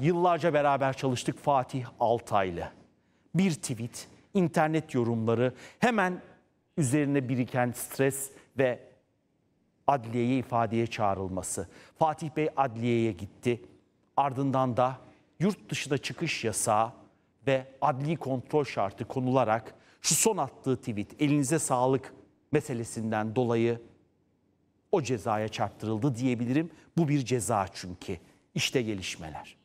Yıllarca beraber çalıştık Fatih Altaylı. Bir tweet, internet yorumları, hemen üzerine biriken stres ve adliyeye ifadeye çağrılması. Fatih Bey adliyeye gitti. Ardından da yurt dışına çıkış yasağı ve adli kontrol şartı konularak şu son attığı tweet elinize sağlık meselesinden dolayı o cezaya çarptırıldı diyebilirim. Bu bir ceza çünkü. İşte gelişmeler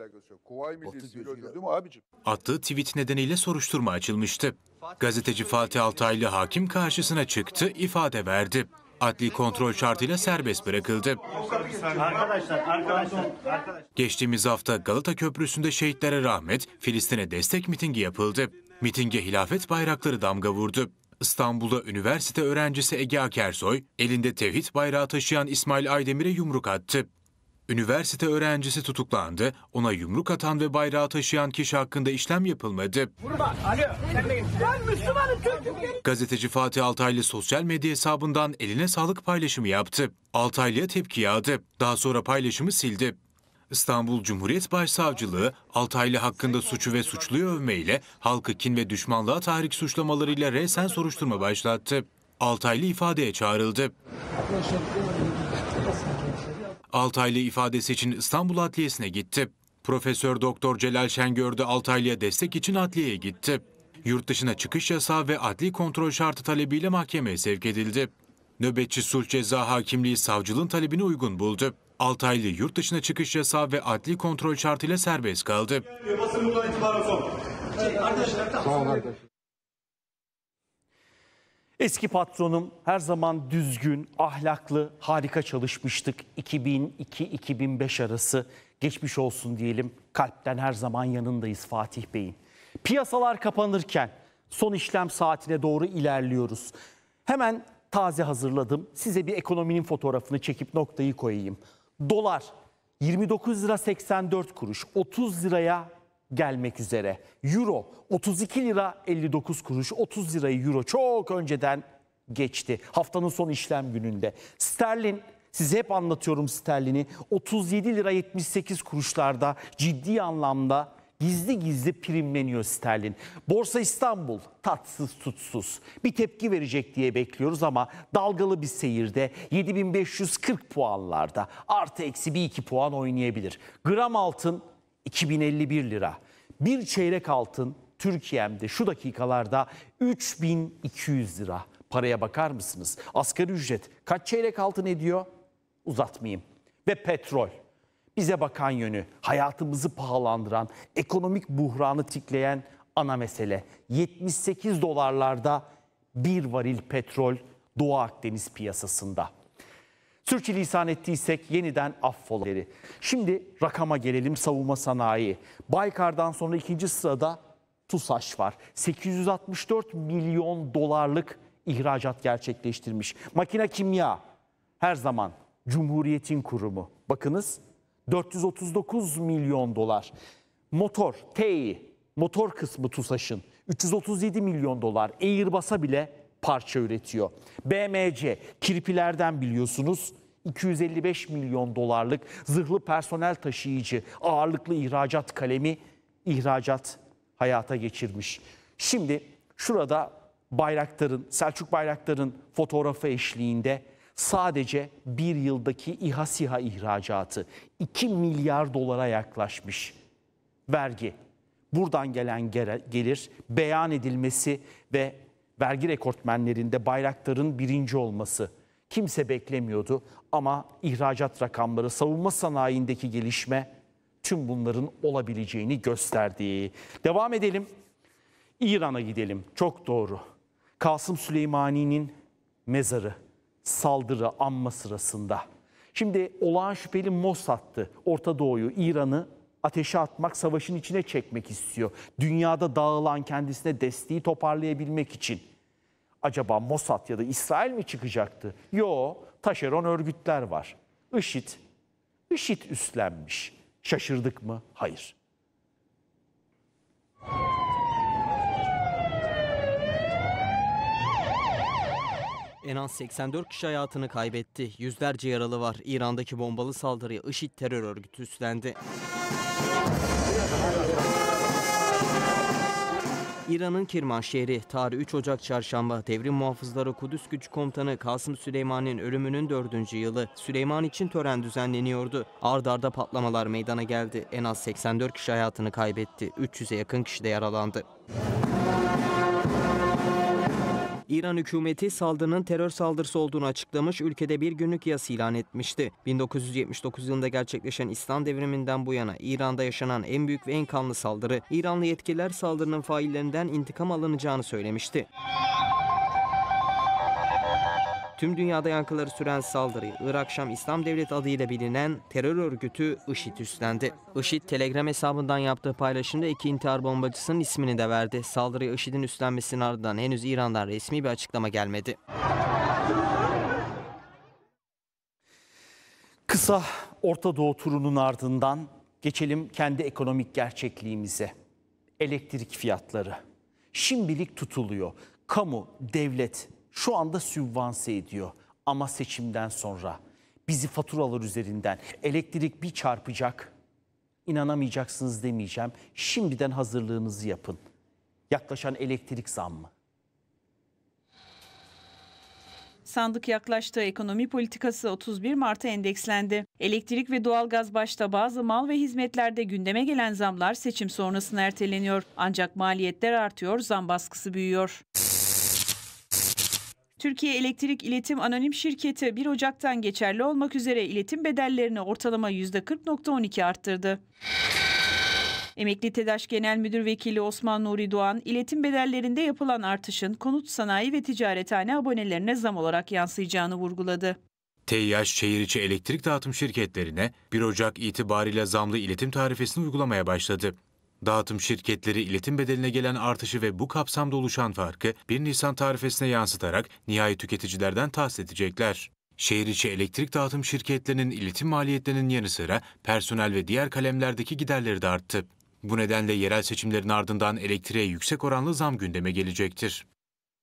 alakası yok. Kuvay Millisi'yle öldürdü mü abicim? Attığı tweet nedeniyle soruşturma açılmıştı. Gazeteci Fatih Altaylı hakim karşısına çıktı, ifade verdi. Adli kontrol şartıyla serbest bırakıldı. arkadaşlar, arkadaşlar. Geçtiğimiz hafta Galata Köprüsü'nde şehitlere rahmet Filistin'e destek mitingi yapıldı. Mitinge hilafet bayrakları damga vurdu. İstanbul'da üniversite öğrencisi Ege Akersoy, elinde tevhid bayrağı taşıyan İsmail Aydemir'e yumruk attı. Üniversite öğrencisi tutuklandı. Ona yumruk atan ve bayrağı taşıyan kişi hakkında işlem yapılmadı. Gazeteci Fatih Altaylı sosyal medya hesabından eline sağlık paylaşımı yaptı. Altaylı'ya tepki yağdı. Daha sonra paylaşımı sildi. İstanbul Cumhuriyet Başsavcılığı Altaylı hakkında suçu ve suçluyu övmeyle halkı kin ve düşmanlığa tahrik suçlamalarıyla resen soruşturma başlattı. Altaylı ifadeye çağrıldı. Arkadaşlar Altaylı ifadesi için İstanbul Adliyesi'ne gitti. Profesör Doktor Celal Şengör de Altaylı'ya destek için adliyeye gitti. Yurt dışına çıkış yasağı ve adli kontrol şartı talebiyle mahkemeye sevk edildi. Nöbetçi sulh ceza hakimliği savcılığın talebini uygun buldu. Altaylı yurt dışına çıkış yasağı ve adli kontrol şartıyla serbest kaldı. Basın bundan itibaren son. Şey, arkadaşlar, tamam. Sağ olun arkadaşlar. Eski patronum her zaman düzgün, ahlaklı, harika çalışmıştık. 2002-2005 arası geçmiş olsun diyelim. Kalpten her zaman yanındayız Fatih Bey'in. Piyasalar kapanırken son işlem saatine doğru ilerliyoruz. Hemen taze hazırladım. Size bir ekonominin fotoğrafını çekip noktayı koyayım. Dolar 29 lira 84 kuruş, 30 liraya gelmek üzere. Euro 32 lira 59 kuruş 30 lirayı euro çok önceden geçti. Haftanın son işlem gününde. Sterlin Size hep anlatıyorum sterlini 37 lira 78 kuruşlarda ciddi anlamda gizli gizli primleniyor sterlin. Borsa İstanbul tatsız tutsuz. Bir tepki verecek diye bekliyoruz ama dalgalı bir seyirde 7540 puanlarda artı eksi bir iki puan oynayabilir. Gram altın 2051 lira. Bir çeyrek altın Türkiye'mde şu dakikalarda 3200 lira. Paraya bakar mısınız? Asgari ücret kaç çeyrek altın ediyor? Uzatmayayım. Ve petrol. Bize bakan yönü, hayatımızı pahalandıran, ekonomik buhranı tikleyen ana mesele. 78 dolarlarda bir varil petrol Doğu Akdeniz piyasasında. Sürçülisan ettiysek yeniden affola. Şimdi rakama gelelim savunma sanayi. Baykar'dan sonra ikinci sırada TUSAŞ var. 864 milyon dolarlık ihracat gerçekleştirmiş. Makine kimya her zaman Cumhuriyet'in kurumu. Bakınız 439 milyon dolar. Motor, TEİ, motor kısmı TUSAŞ'ın 337 milyon dolar. Airbus'a bile parça üretiyor. BMC kirpilerden biliyorsunuz 255 milyon dolarlık zırhlı personel taşıyıcı ağırlıklı ihracat kalemi ihracat hayata geçirmiş. Şimdi şurada Bayraktar'ın, Selçuk Bayraktar'ın fotoğrafı eşliğinde sadece bir yıldaki İHA SİHA ihracatı 2 milyar dolara yaklaşmış. Vergi, buradan gelen gelir beyan edilmesi ve vergi rekortmenlerinde Bayraktar'ın birinci olması kimse beklemiyordu ama ihracat rakamları, savunma sanayindeki gelişme tüm bunların olabileceğini gösterdi. Devam edelim. İran'a gidelim. Çok doğru. Kasım Süleymani'nin mezarı saldırı anma sırasında. Şimdi olağan şüpheli Mossad'tı. Orta Doğu'yu, İran'ı ateşe atmak, savaşın içine çekmek istiyor. Dünyada dağılan kendisine desteği toparlayabilmek için. Acaba Mossad ya da İsrail mi çıkacaktı? Yo, taşeron örgütler var. IŞİD, IŞİD üstlenmiş. Şaşırdık mı? Hayır. En az 84 kişi hayatını kaybetti. Yüzlerce yaralı var. İran'daki bombalı saldırıya IŞİD terör örgütü üstlendi. İran'ın Kirman şehri, tarih 3 Ocak Çarşamba Devrim Muhafızları Kudüs Güç Komutanı Kasım Süleyman'ın ölümünün 4. yılı Süleyman için tören düzenleniyordu. Ard arda patlamalar meydana geldi. En az 84 kişi hayatını kaybetti. 300'e yakın kişi de yaralandı. İran hükümeti saldırının terör saldırısı olduğunu açıklamış, ülkede bir günlük yas ilan etmişti. 1979 yılında gerçekleşen İslam devriminden bu yana İran'da yaşanan en büyük ve en kanlı saldırı. İranlı yetkililer saldırının faillerinden intikam alınacağını söylemişti. Tüm dünyada yankıları süren saldırıyı Irak Şam İslam Devleti adıyla bilinen terör örgütü IŞİD üstlendi. IŞİD Telegram hesabından yaptığı paylaşımda iki intihar bombacısının ismini de verdi. Saldırıyı IŞİD'in üstlenmesinin ardından henüz İran'dan resmi bir açıklama gelmedi. Kısa Orta Doğu turunun ardından geçelim kendi ekonomik gerçekliğimize. Elektrik fiyatları şimdilik tutuluyor. Kamu, devlet şu anda sübvanse ediyor. Ama seçimden sonra bizi faturalar üzerinden elektrik bir çarpacak. İnanamayacaksınız demeyeceğim. Şimdiden hazırlığınızı yapın. Yaklaşan elektrik zammı. Sandık yaklaştı. Ekonomi politikası 31 Mart'a endekslendi. Elektrik ve doğalgaz başta bazı mal ve hizmetlerde gündeme gelen zamlar seçim sonrasına erteleniyor. Ancak maliyetler artıyor, zam baskısı büyüyor. Türkiye Elektrik İletim Anonim Şirketi 1 Ocak'tan geçerli olmak üzere iletim bedellerini ortalama %40.12 arttırdı. Emekli TEDAŞ Genel Müdür Vekili Osman Nuri Doğan, iletim bedellerinde yapılan artışın konut sanayi ve ticarethane abonelerine zam olarak yansıyacağını vurguladı. TİH e şehir içi elektrik dağıtım şirketlerine 1 Ocak itibariyle zamlı iletim tarifesini uygulamaya başladı. Dağıtım şirketleri iletim bedeline gelen artışı ve bu kapsamda oluşan farkı 1 Nisan tarifesine yansıtarak nihai tüketicilerden tahsil edecekler. Şehir içi elektrik dağıtım şirketlerinin iletim maliyetlerinin yanı sıra personel ve diğer kalemlerdeki giderleri de arttı. Bu nedenle yerel seçimlerin ardından elektriğe yüksek oranlı zam gündeme gelecektir.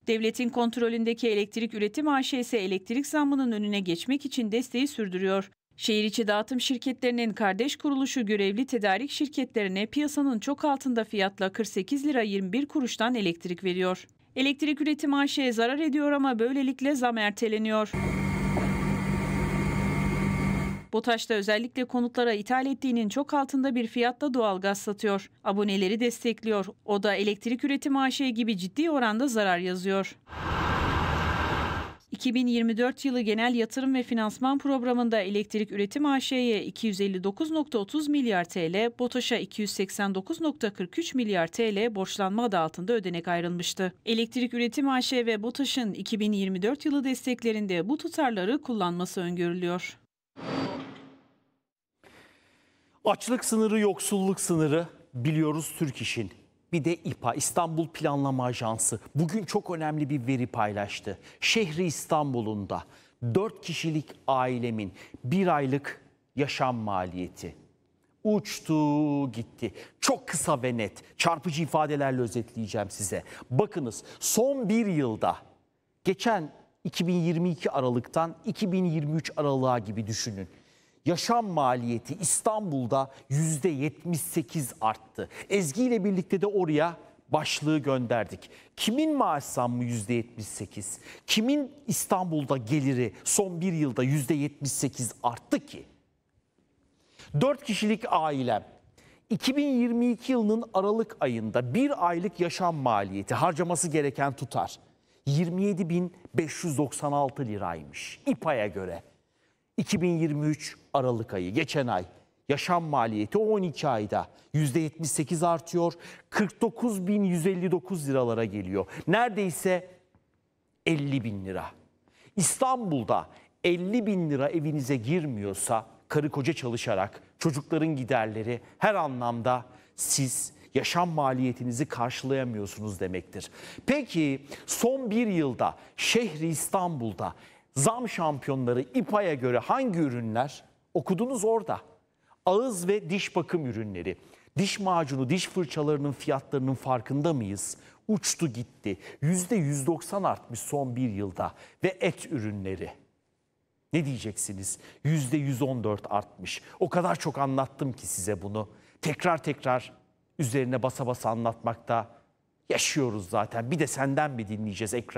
Devletin kontrolündeki elektrik üretim AŞ ise elektrik zammının önüne geçmek için desteği sürdürüyor. Şehir içi dağıtım şirketlerinin kardeş kuruluşu görevli tedarik şirketlerine piyasanın çok altında fiyatla 48 lira 21 kuruştan elektrik veriyor. Elektrik üretim AŞ'ye zarar ediyor ama böylelikle zam erteleniyor. BOTAŞ'ta özellikle konutlara ithal ettiğinin çok altında bir fiyatla doğalgaz satıyor. Aboneleri destekliyor. O da elektrik üretim AŞ gibi ciddi oranda zarar yazıyor. 2024 yılı genel yatırım ve finansman programında Elektrik Üretim AŞ'ye 259.30 milyar TL, BOTAŞ'a 289.43 milyar TL borçlanma adı altında ödenek ayrılmıştı. Elektrik Üretim AŞ ve BOTAŞ'ın 2024 yılı desteklerinde bu tutarları kullanması öngörülüyor. Açlık sınırı, yoksulluk sınırı biliyoruz Türk işin bir de İPA İstanbul Planlama Ajansı bugün çok önemli bir veri paylaştı. Şehri İstanbulunda da 4 kişilik ailemin bir aylık yaşam maliyeti uçtu gitti. Çok kısa ve net çarpıcı ifadelerle özetleyeceğim size. Bakınız son bir yılda geçen 2022 Aralık'tan 2023 Aralık'a gibi düşünün. Yaşam maliyeti İstanbul'da %78 arttı. Ezgi ile birlikte de oraya başlığı gönderdik. Kimin maaş zammı %78? Kimin İstanbul'da geliri son bir yılda %78 arttı ki? 4 kişilik ailem 2022 yılının Aralık ayında bir aylık yaşam maliyeti harcaması gereken tutar 27.596 liraymış İPA'ya göre. 2023 Aralık ayı geçen ay yaşam maliyeti 12 ayda %78 artıyor. 49.159 liralara geliyor. Neredeyse 50 bin lira. İstanbul'da 50 bin lira evinize girmiyorsa karı koca çalışarak çocukların giderleri her anlamda siz yaşam maliyetinizi karşılayamıyorsunuz demektir. Peki son bir yılda şehri İstanbul'da Zam şampiyonları İPA'ya göre hangi ürünler? Okudunuz orada. Ağız ve diş bakım ürünleri. Diş macunu, diş fırçalarının fiyatlarının farkında mıyız? Uçtu gitti. %190 artmış son bir yılda. Ve et ürünleri. Ne diyeceksiniz? %114 artmış. O kadar çok anlattım ki size bunu. Tekrar tekrar üzerine basa basa anlatmakta yaşıyoruz zaten. Bir de senden mi dinleyeceğiz ekran?